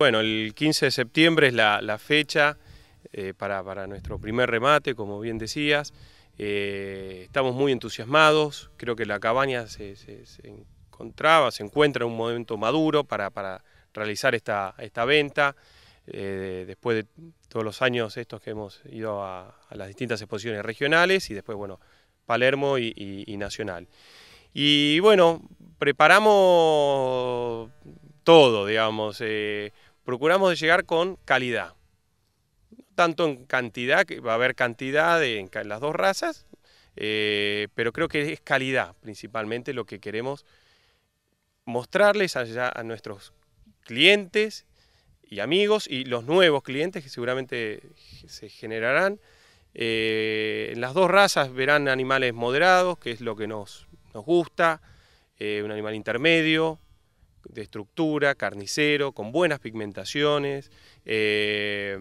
Bueno, el 15 de septiembre es la, fecha eh, para, nuestro primer remate, como bien decías. Eh, estamos muy entusiasmados, creo que la cabaña se, encontraba, se encuentra en un momento maduro para, realizar esta, venta. Eh, después de todos los años estos que hemos ido a, las distintas exposiciones regionales y después, bueno, Palermo y, y Nacional. Y bueno, preparamos todo, digamos procuramos de llegar con calidad. Tanto en cantidad, que va a haber cantidad en las dos razas, eh, pero creo que es calidad principalmente lo que queremos mostrarles allá a nuestros clientes y amigos y los nuevos clientes que seguramente se generarán. en eh, las dos razas verán animales moderados, que es lo que nos, gusta, eh, un animal intermedio, de estructura, carnicero, con buenas pigmentaciones, eh,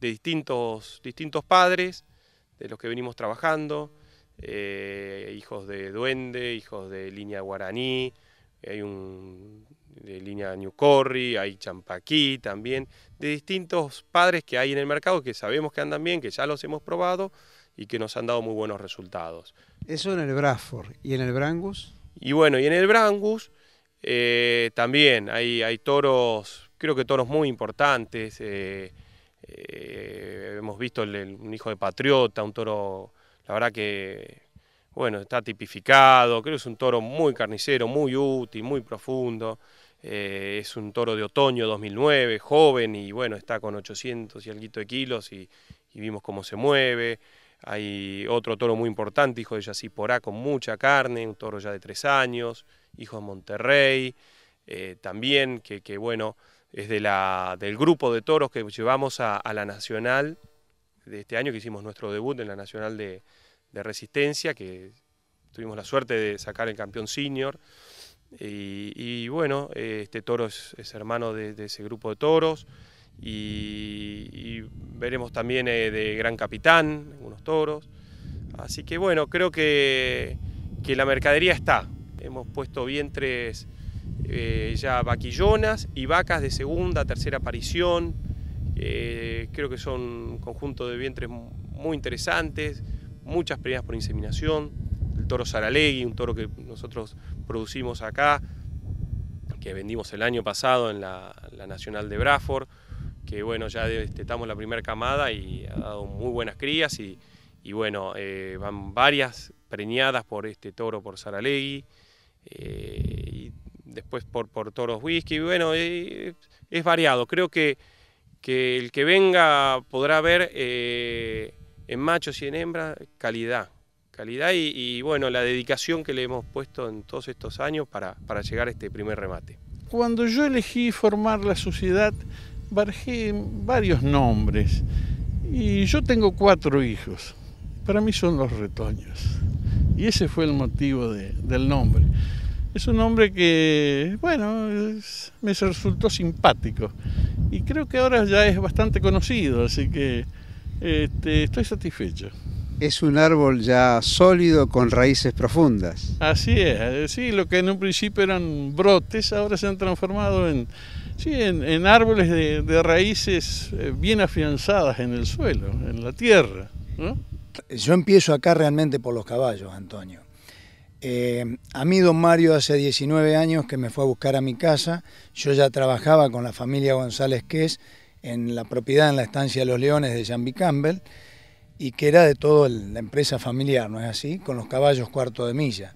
de distintos, distintos padres de los que venimos trabajando, eh, hijos de duende, hijos de línea guaraní, hay un de línea New Corri, hay champaquí también, de distintos padres que hay en el mercado que sabemos que andan bien, que ya los hemos probado y que nos han dado muy buenos resultados. Eso en el braford ¿Y en el Brangus? Y bueno, y en el Brangus eh, también hay, toros, creo que toros muy importantes. Eh, eh, hemos visto un hijo de Patriota, un toro, la verdad que, bueno, está tipificado. Creo que es un toro muy carnicero, muy útil, muy profundo. es un toro de otoño 2009, joven y bueno, está con 800 y algo de kilos y, vimos cómo se mueve. Hay otro toro muy importante, hijo de Yasipora con mucha carne, un toro ya de tres años. Hijo de Monterrey, eh, también, que, bueno, es de la, del grupo de toros que llevamos a, la Nacional de este año, que hicimos nuestro debut en la Nacional de, Resistencia, que tuvimos la suerte de sacar el campeón senior. Y, bueno, este toro es, hermano de, ese grupo de toros. Y, veremos también eh, de Gran Capitán, algunos toros. Así que bueno, creo que, que la mercadería está, Hemos puesto vientres eh, ya vaquillonas y vacas de segunda, tercera aparición. Eh, creo que son un conjunto de vientres muy interesantes, muchas premiadas por inseminación. El toro Saralegui, un toro que nosotros producimos acá, que vendimos el año pasado en la, Nacional de Braford, que bueno, ya destetamos la primera camada y ha dado muy buenas crías y, bueno, eh, van varias preñadas por este toro, por Saralegui. Eh, y después por, por Toros Whisky. Bueno, eh, es variado. Creo que, que, el que venga podrá ver eh, en machos y en hembras calidad. Calidad y, bueno, la dedicación que le hemos puesto en todos estos años para, para llegar a este primer remate. Cuando yo elegí formar la sociedad, barjé varios nombres y yo tengo cuatro hijos. Para mí son los retoños. Y ese fue el motivo del nombre. Es un nombre que, bueno, me resultó simpático y creo que ahora ya es bastante conocido, así que este, estoy satisfecho. Es un árbol ya sólido con raíces profundas. Así es, eh, sí, lo que en un principio eran brotes, ahora se han transformado en, en, árboles de, raíces eh, bien afianzadas en el suelo, en la tierra. Yo empiezo acá realmente por los caballos, Antonio. Eh, a mí don Mario hace 19 años que me fue a buscar a mi casa, yo ya trabajaba con la familia González es en la propiedad en la estancia de Los Leones de Jambi Campbell y que era de toda la empresa familiar, ¿no es así? Con los caballos cuarto de milla.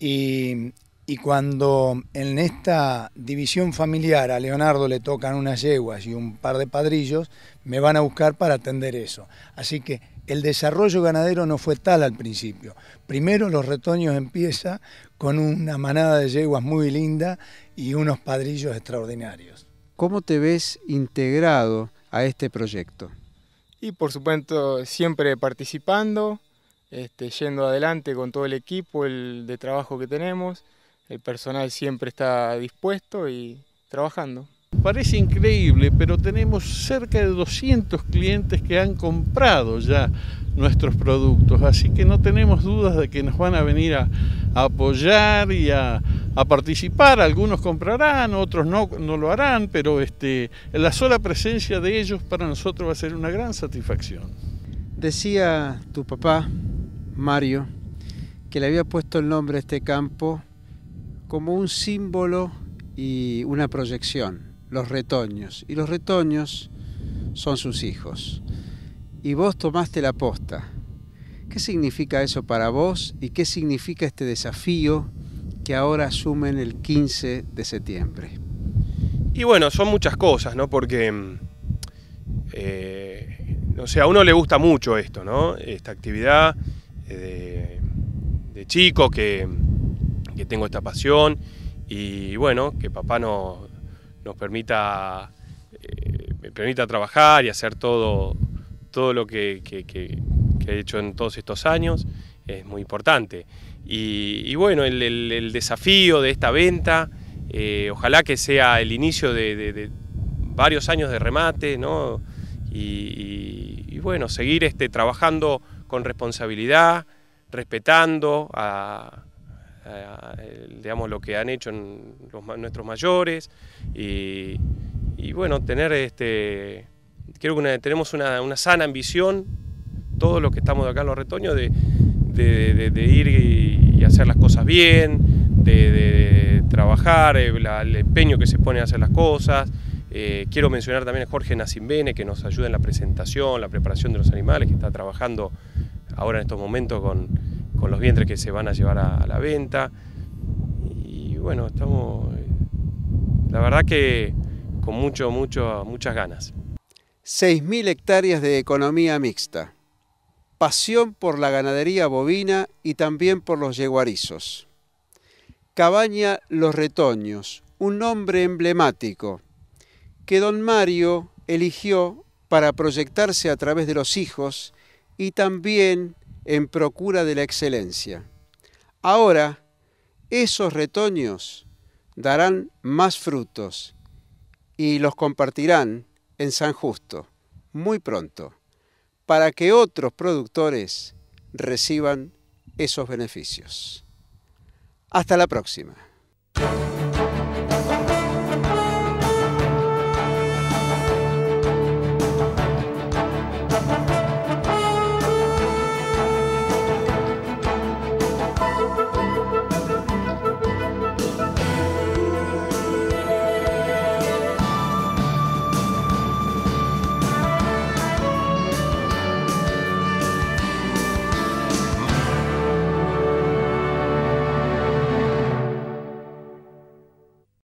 Y, y cuando en esta división familiar a Leonardo le tocan unas yeguas y un par de padrillos, me van a buscar para atender eso. Así que el desarrollo ganadero no fue tal al principio. Primero los retoños empieza con una manada de yeguas muy linda y unos padrillos extraordinarios. ¿Cómo te ves integrado a este proyecto? Y por supuesto siempre participando, este, yendo adelante con todo el equipo de trabajo que tenemos, el personal siempre está dispuesto y trabajando. Parece increíble, pero tenemos cerca de 200 clientes que han comprado ya nuestros productos, así que no tenemos dudas de que nos van a venir a, apoyar y a, participar. Algunos comprarán, otros no, lo harán, pero este, la sola presencia de ellos para nosotros va a ser una gran satisfacción. Decía tu papá, Mario, que le había puesto el nombre a este campo como un símbolo y una proyección los retoños, y los retoños son sus hijos. Y vos tomaste la posta. ¿Qué significa eso para vos y qué significa este desafío que ahora asumen el 15 de septiembre? Y bueno, son muchas cosas, ¿no? Porque, no mm, eh, sé, a uno le gusta mucho esto, ¿no? Esta actividad eh, de, de chico que, que tengo esta pasión y bueno, que papá no nos permita, eh, me permita trabajar y hacer todo, todo lo que, he hecho en todos estos años, es muy importante. Y, bueno, el, desafío de esta venta, eh, ojalá que sea el inicio de, varios años de remate, ¿no? Y, bueno, seguir este, trabajando con responsabilidad, respetando a digamos, lo que han hecho los, nuestros mayores y, bueno, tener este, creo que tenemos una, una, sana ambición, todos los que estamos acá en los retoños, de, ir y, hacer las cosas bien, de, trabajar, eh, el, empeño que se pone a hacer las cosas. Eh, quiero mencionar también a Jorge Nacimbene, que nos ayuda en la presentación, la preparación de los animales, que está trabajando ahora en estos momentos con, con los vientres que se van a llevar a, la venta. Y bueno, estamos, eh, la verdad que con mucho, mucho, muchas ganas. 6.000 hectáreas de economía mixta. Pasión por la ganadería bovina y también por los yeguarizos. Cabaña Los Retoños, un nombre emblemático que don Mario eligió para proyectarse a través de los hijos y también en procura de la excelencia. Ahora, esos retoños darán más frutos y los compartirán en San Justo muy pronto, para que otros productores reciban esos beneficios. Hasta la próxima.